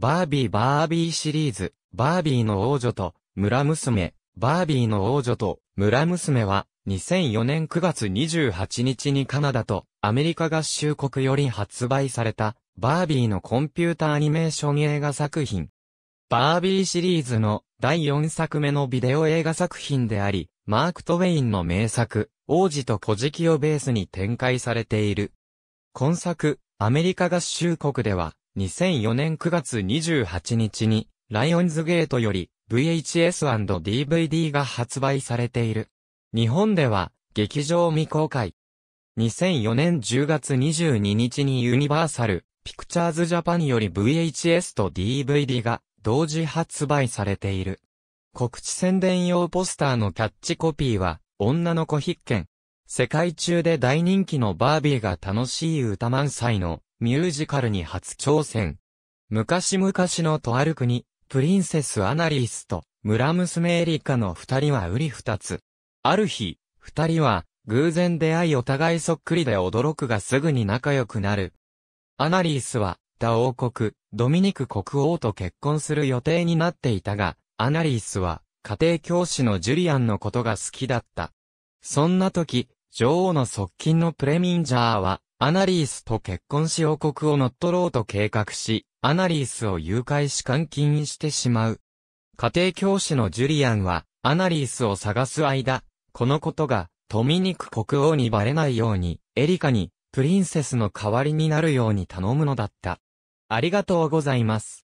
バービーバービーシリーズ、バービーの王女と、村娘、バービーの王女と、村娘は、2004年9月28日にカナダとアメリカ合衆国より発売された、バービーのコンピュータアニメーション映画作品。バービーシリーズの第4作目のビデオ映画作品であり、マーク・トウェインの名作、王子と小敷をベースに展開されている。今作、アメリカ合衆国では、2004年9月28日に、ライオンズゲートより VHS&DVD が発売されている。日本では、劇場未公開。2004年10月22日にユニバーサル、ピクチャーズジャパンより VHS と DVD が同時発売されている。告知宣伝用ポスターのキャッチコピーは、女の子必見。世界中で大人気のバービーが楽しい歌満載のミュージカルに初挑戦。昔々のとある国、プリンセスアナリースと村娘エリカの二人はうり二つ。ある日、二人は偶然出会いお互いそっくりで驚くがすぐに仲良くなる。アナリースは、他王国、ドミニク国王と結婚する予定になっていたが、アナリースは、家庭教師のジュリアンのことが好きだった。そんな時、女王の側近のプレミンジャーは、アナリースと結婚し王国を乗っ取ろうと計画し、アナリースを誘拐し監禁してしまう。家庭教師のジュリアンは、アナリースを探す間、このことが、トミニク国王にバレないように、エリカに、プリンセスの代わりになるように頼むのだった。ありがとうございます。